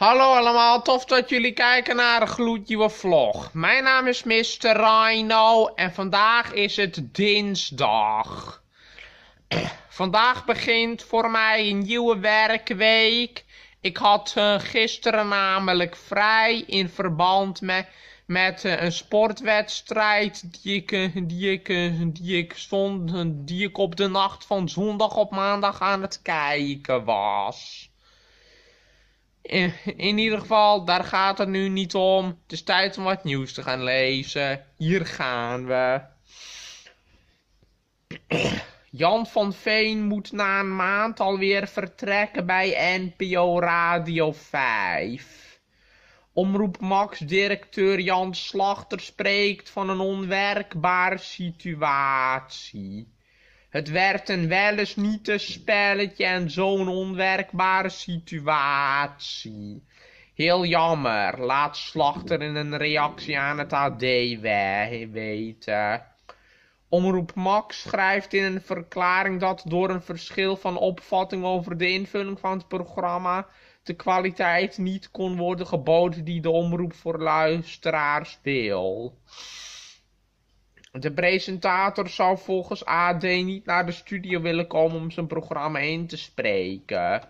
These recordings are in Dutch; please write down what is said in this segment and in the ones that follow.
Hallo allemaal, tof dat jullie kijken naar een gloednieuwe vlog. Mijn naam is Mr. Rhino en vandaag is het dinsdag. vandaag begint voor mij een nieuwe werkweek. Ik had eh, gisteren namelijk vrij in verband met, met eh, een sportwedstrijd die ik, eh, die, ik, die, ik stond, die ik op de nacht van zondag op maandag aan het kijken was in, ieder geval, daar gaat het nu niet om. Het is tijd om wat nieuws te gaan lezen. Hier gaan we. Jan van Veen moet na een maand alweer vertrekken bij NPO Radio 5. Omroep Max directeur Jan Slachter spreekt van een onwerkbare situatie. Het werd een welis niet een spelletje en zo'n onwerkbare situatie. Heel jammer, laat Slachter in een reactie aan het AD weten. Omroep Max schrijft in een verklaring dat door een verschil van opvatting over de invulling van het programma de kwaliteit niet kon worden geboden die de omroep voor luisteraars wil. De presentator zou volgens AD niet naar de studio willen komen om zijn programma in te spreken.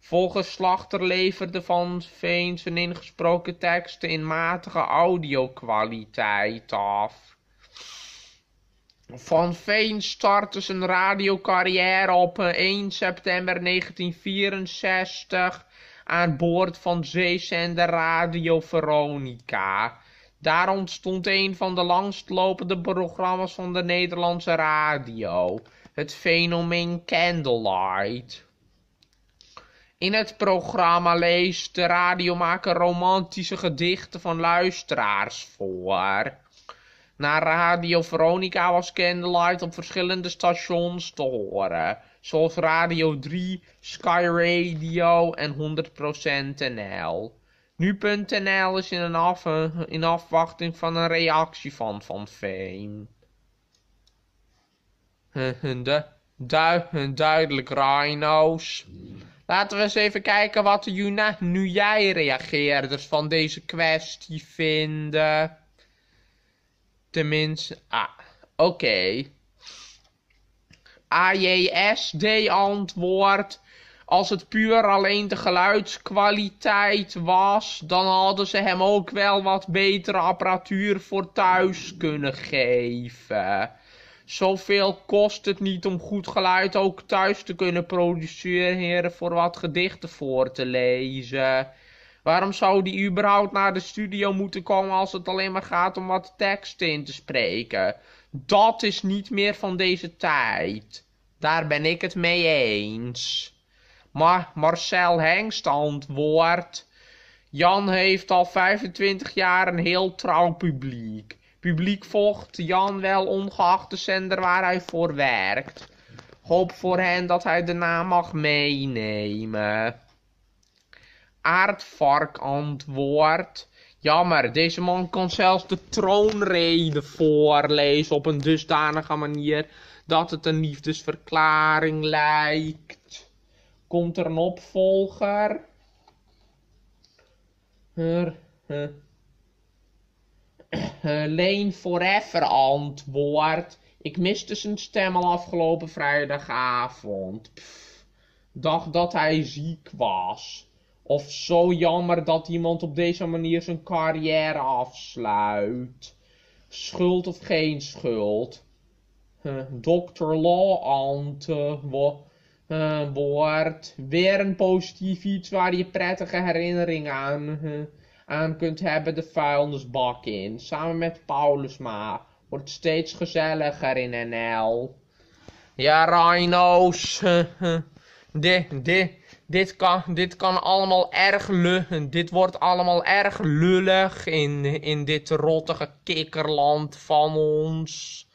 Volgens Slachter leverde Van Veen zijn ingesproken teksten in matige audiokwaliteit af. Van Veen startte zijn radiocarrière op 1 eh, september 1964 aan boord van zeezender Radio Veronica. Daar ontstond een van de langstlopende programma's van de Nederlandse radio, het fenomeen Candlelight. In het programma leest de radiomaker romantische gedichten van luisteraars voor. Na Radio Veronica was Candlelight op verschillende stations te horen, zoals Radio 3, Sky Radio en 100% NL. Nu.nl is in, een in afwachting van een reactie van Van Veen. duidelijk rhino's. Laten we eens even kijken wat de nu jij reageerders van deze kwestie vinden. Tenminste, ah, oké. Okay. AJSD antwoord als het puur alleen de geluidskwaliteit was, dan hadden ze hem ook wel wat betere apparatuur voor thuis kunnen geven. Zoveel kost het niet om goed geluid ook thuis te kunnen produceren voor wat gedichten voor te lezen. Waarom zou die überhaupt naar de studio moeten komen als het alleen maar gaat om wat tekst in te spreken? Dat is niet meer van deze tijd. Daar ben ik het mee eens. Maar Marcel Hengst antwoordt... Jan heeft al 25 jaar een heel trouw publiek. Publiek volgt Jan wel ongeacht de zender waar hij voor werkt. Hoop voor hen dat hij de naam mag meenemen. Aardvark antwoordt... Jammer, deze man kan zelfs de troonrede voorlezen op een dusdanige manier dat het een liefdesverklaring lijkt. Komt er een opvolger? Her, Leen Forever antwoord. Ik miste zijn stem al afgelopen vrijdagavond. Pff, dacht dat hij ziek was. Of zo jammer dat iemand op deze manier zijn carrière afsluit. Schuld of geen schuld. Uh, Dr. Law antwoord. Uh, wordt weer een positief iets waar je prettige herinneringen aan, eh, aan kunt hebben de vuilnisbak in. Samen met Paulusma wordt steeds gezelliger in NL. Ja, Rhino's. dit, eh, dit, dit, kan, dit kan allemaal erg lullen. Dit wordt allemaal erg lullig in, in dit rottige kikkerland van ons.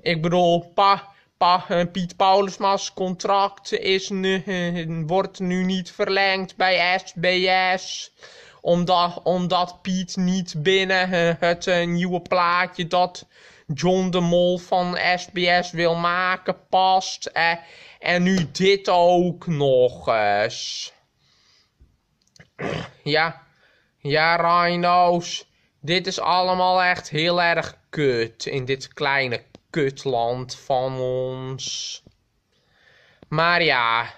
Ik bedoel, pa, Pa, eh, Piet Paulusma's contract is nu, eh, wordt nu niet verlengd bij SBS. Omdat, omdat Piet niet binnen eh, het nieuwe plaatje dat John de Mol van SBS wil maken past. en nu dit ook nog eens. Ja, ja, Rhino's. Dit is allemaal echt heel erg kut in dit kleine kutland van ons. Maar ja,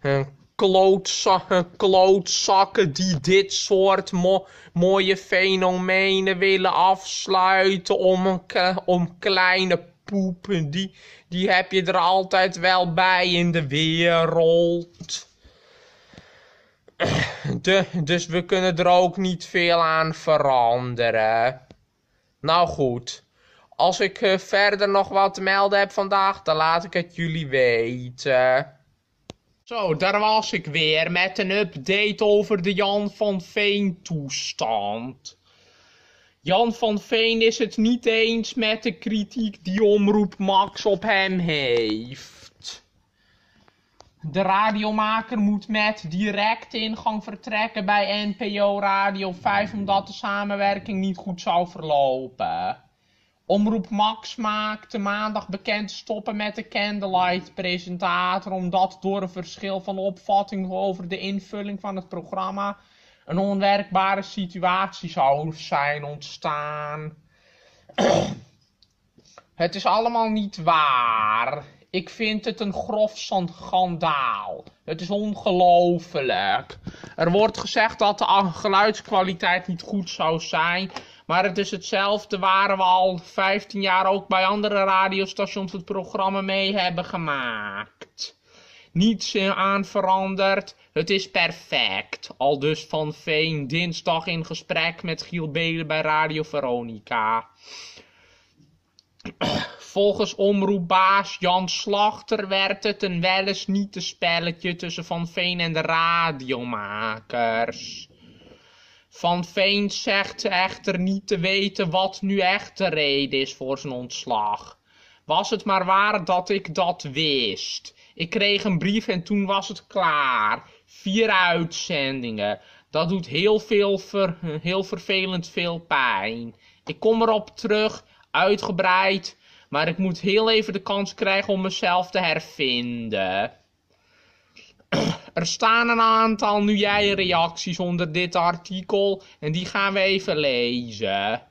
een, klootzak, een klootzakken die dit soort mooie fenomenen willen afsluiten om, om kleine poepen. Die, die heb je er altijd wel bij in de wereld. dus we kunnen er ook niet veel aan veranderen. Nou goed als ik eh, verder nog wat te melden heb vandaag, dan laat ik het jullie weten. Zo, daar was ik weer met een update over de Jan van Veen toestand. Jan van Veen is het niet eens met de kritiek die omroep Max op hem heeft. De radiomaker moet met direct ingang vertrekken bij NPO Radio 5 omdat de samenwerking niet goed zou verlopen. Omroep Max maakte maandag bekend stoppen met de Candlelight-presentator... omdat door een verschil van opvatting over de invulling van het programma... een onwerkbare situatie zou zijn ontstaan. het is allemaal niet waar. Ik vind het een grof schandaal. Het is ongelofelijk. Er wordt gezegd dat de geluidskwaliteit niet goed zou zijn. Maar het is hetzelfde waar we al 15 jaar ook bij andere radiostations het programma mee hebben gemaakt. Niets aan veranderd, het is perfect. Al dus van Veen dinsdag in gesprek met Giel Belen bij Radio Veronica. Volgens omroepbaas Jan Slachter werd het een welis niet te spelletje tussen Van Veen en de radiomakers. Van Veen zegt echter niet te weten wat nu echt de reden is voor zijn ontslag. Was het maar waar dat ik dat wist. Ik kreeg een brief en toen was het klaar. Vier uitzendingen. Dat doet heel, veel ver, heel vervelend veel pijn. Ik kom erop terug, uitgebreid. Maar ik moet heel even de kans krijgen om mezelf te hervinden er staan een aantal nu jij reacties onder dit artikel en die gaan we even lezen.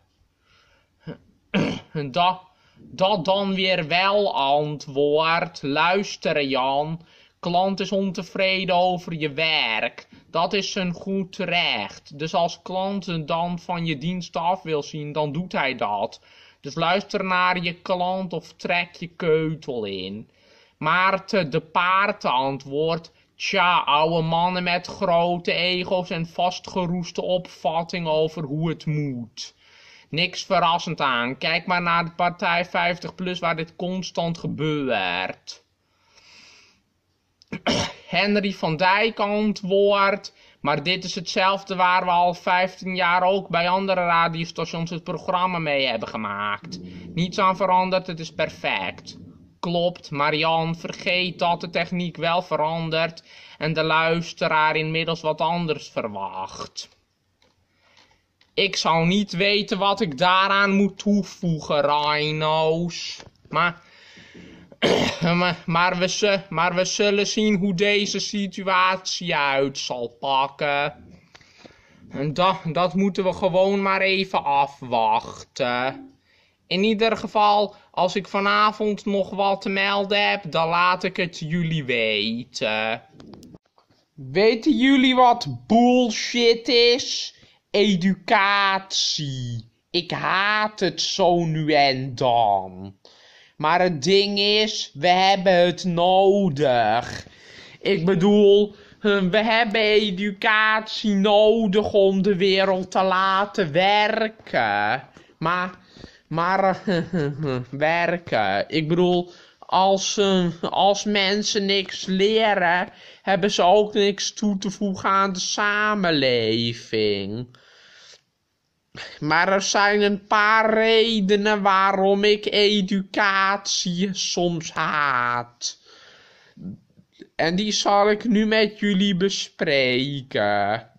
dat, dan weer wel antwoord. Luister Jan, klant is ontevreden over je werk. Dat is een goed recht. Dus als klant een dan van je dienst af wil zien, dan doet hij dat. Dus luister naar je klant of trek je keutel in. Maarten de paard antwoordt: Tja, oude mannen met grote ego's en vastgeroeste opvattingen over hoe het moet. Niks verrassend aan. Kijk maar naar de partij 50 plus waar dit constant gebeurt. Henry van Dijk antwoordt. Maar dit is hetzelfde waar we al 15 jaar ook bij andere radiostations het programma mee hebben gemaakt. Niets aan veranderd, het is perfect. Klopt, Marian, vergeet dat de techniek wel verandert en de luisteraar inmiddels wat anders verwacht. Ik zou niet weten wat ik daaraan moet toevoegen, Rhino's. Maar, maar, we, maar we zullen zien hoe deze situatie uit zal pakken. En dat moeten we gewoon maar even afwachten. In ieder geval, als ik vanavond nog wat te melden heb, dan laat ik het jullie weten. Weten jullie wat bullshit is? Educatie. Ik haat het zo nu en dan. Maar het ding is, we hebben het nodig. Ik bedoel, eh, we hebben educatie nodig om de wereld te laten werken. Maar maar eh, werken. Eh, ik bedoel, als, eh, als mensen niks leren, hebben ze ook niks toe te voegen aan de samenleving. Maar er zijn een paar redenen waarom ik educatie soms haat. En die zal ik nu met jullie bespreken.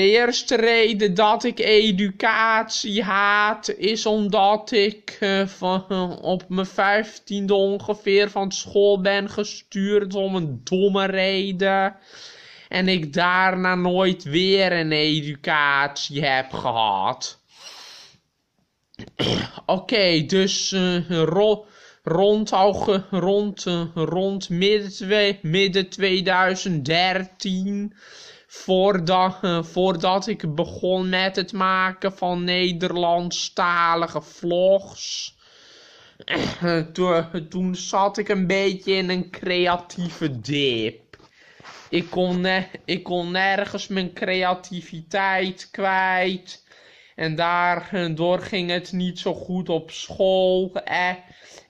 De eerste reden dat ik educatie haat is omdat ik eh, van, op mijn vijftiende ongeveer van school ben gestuurd om een domme reden. En ik daarna nooit weer een educatie heb gehad. Oké, dus eh, rond, rond, eh, rond midden, midden 2013 voordat, eh, voordat ik begon met het maken van Nederlandstalige vlogs. Eh, toen zat ik een beetje in een creatieve dip. Ik kon, ik kon nergens mijn creativiteit kwijt. En daardoor eh, ging het niet zo goed op school.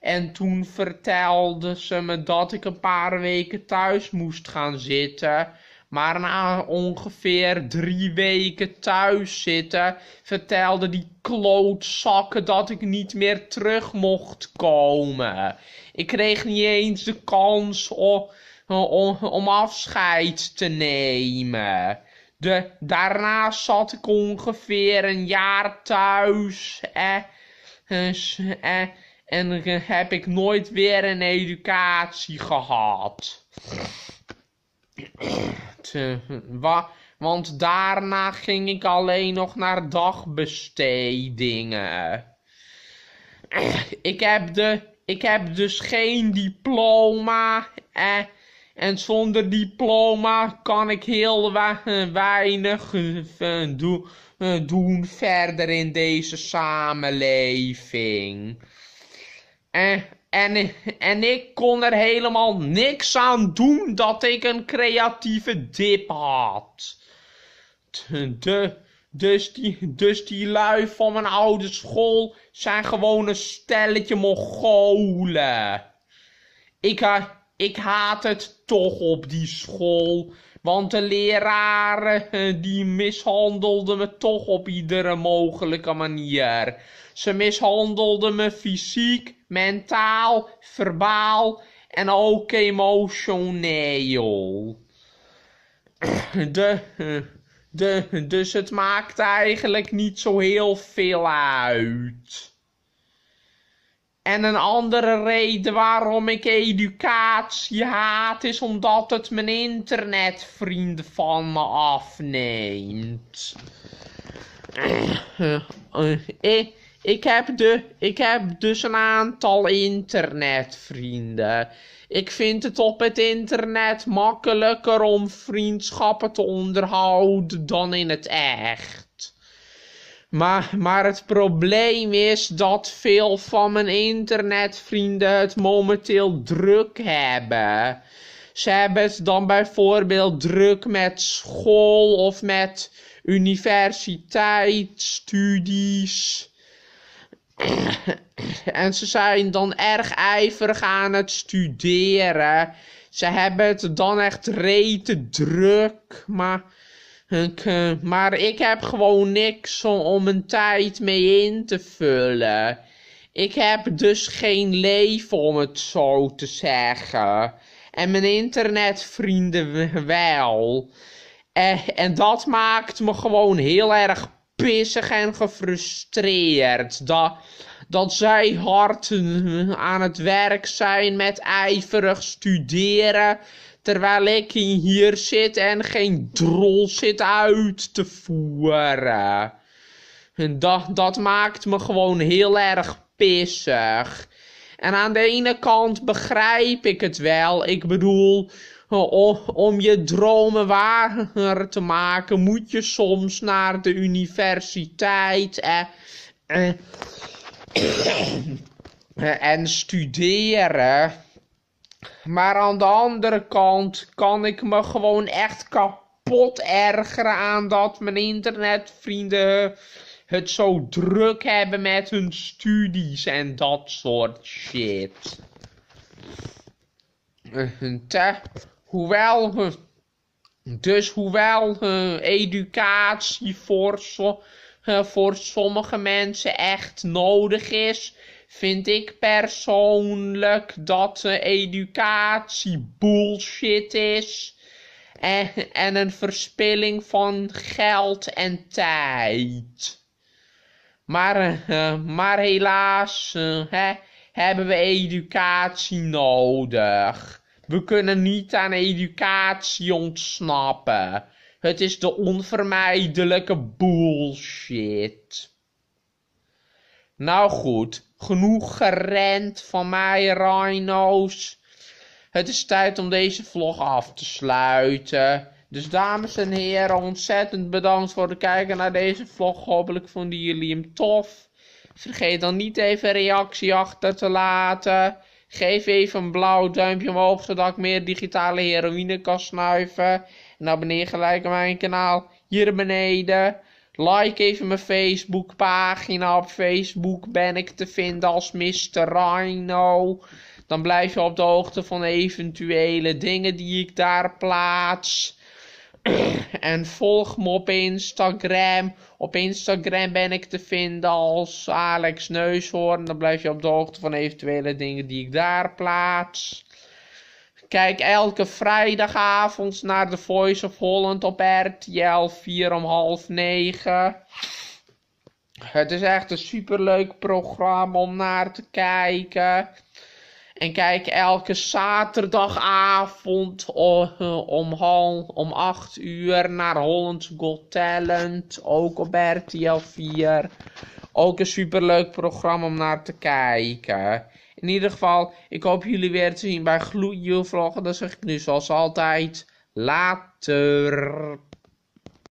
En toen vertelde ze me dat ik een paar weken thuis moest gaan zitten. Maar na ongeveer drie weken thuis zitten, vertelde die klootzakken dat ik niet meer terug mocht komen. Ik kreeg niet eens de kans om, om, afscheid te nemen. De, daarna zat ik ongeveer een jaar thuis. Dus, en heb ik nooit weer een educatie gehad. Te, want daarna ging ik alleen nog naar dagbestedingen. Ik heb, de, ik heb dus geen diploma. en zonder diploma kan ik heel weinig eh, eh, doen verder in deze samenleving. En, eh, en, en ik kon er helemaal niks aan doen dat ik een creatieve dip had. dus, die, dus die lui van mijn oude school zijn gewoon een stelletje Mongolen. Ik, ik haat het toch op die school. Want de leraren eh, die mishandelden me toch op iedere mogelijke manier. Ze mishandelde me fysiek, mentaal, verbaal en ook emotioneel. De, de, dus het maakt eigenlijk niet zo heel veel uit. En een andere reden waarom ik educatie haat is omdat het mijn internetvrienden van me afneemt. Eh, eh, ik heb, de, ik heb dus een aantal internetvrienden. Ik vind het op het internet makkelijker om vriendschappen te onderhouden dan in het echt. Maar, maar het probleem is dat veel van mijn internetvrienden het momenteel druk hebben. Ze hebben het dan bijvoorbeeld druk met school of met universiteitsstudies. en ze zijn dan erg ijverig aan het studeren. Ze hebben het dan echt rete druk, maar ik, maar ik heb gewoon niks om mijn tijd mee in te vullen. Ik heb dus geen leven om het zo te zeggen. En mijn internetvrienden wel. En, eh, en dat maakt me gewoon heel erg pissig en gefrustreerd. Dat, dat zij hard aan het werk zijn met ijverig studeren. Terwijl ik hier zit en geen drol zit uit te voeren. En dat, dat maakt me gewoon heel erg pissig. En aan de ene kant begrijp ik het wel. Ik bedoel, Oh, oh, om je dromen waar te maken, moet je soms naar de universiteit. Eh, en studeren. Maar aan de andere kant kan ik me gewoon echt kapot ergeren aan dat mijn internetvrienden het zo druk hebben met hun studies en dat soort shit. Eh, te Hoewel, eh, dus hoewel eh, educatie voor, eh, voor sommige mensen echt nodig is, vind ik persoonlijk dat educatie bullshit is en, en een verspilling van geld en tijd. Maar, maar helaas hebben we educatie nodig. We kunnen niet aan educatie ontsnappen. Het is de onvermijdelijke bullshit. Nou goed, genoeg gerend van mij, Rhino's. Het is tijd om deze vlog af te sluiten. Dus dames en heren, ontzettend bedankt voor het kijken naar deze vlog. Hopelijk vonden jullie hem tof. Vergeet dan niet even reactie achter te laten. Geef even een blauw duimpje omhoog zodat ik meer digitale heroïne kan snuiven. En abonneer gelijk op mijn kanaal hier beneden. Like even mijn Facebook pagina. Op Facebook ben ik te vinden als Mr. Rhino. Dan blijf je op de hoogte van eventuele dingen die ik daar plaats. en volg me op Instagram. Op Instagram ben ik te vinden als Alex Neushoorn. Dan blijf je op de hoogte van eventuele dingen die ik daar plaats. Kijk elke vrijdagavond naar The Voice of Holland op RTL 4 om half 9. Het is echt een superleuk programma om naar te kijken. En kijk elke zaterdagavond eh, om, half, om 8 uur naar Holland's Got Talent. Ook op RTL 4. Ook een superleuk programma om naar te kijken. In ieder geval, ik hoop jullie weer te zien bij gloednieuwe vloggen. Dan zeg ik nu zoals altijd, later.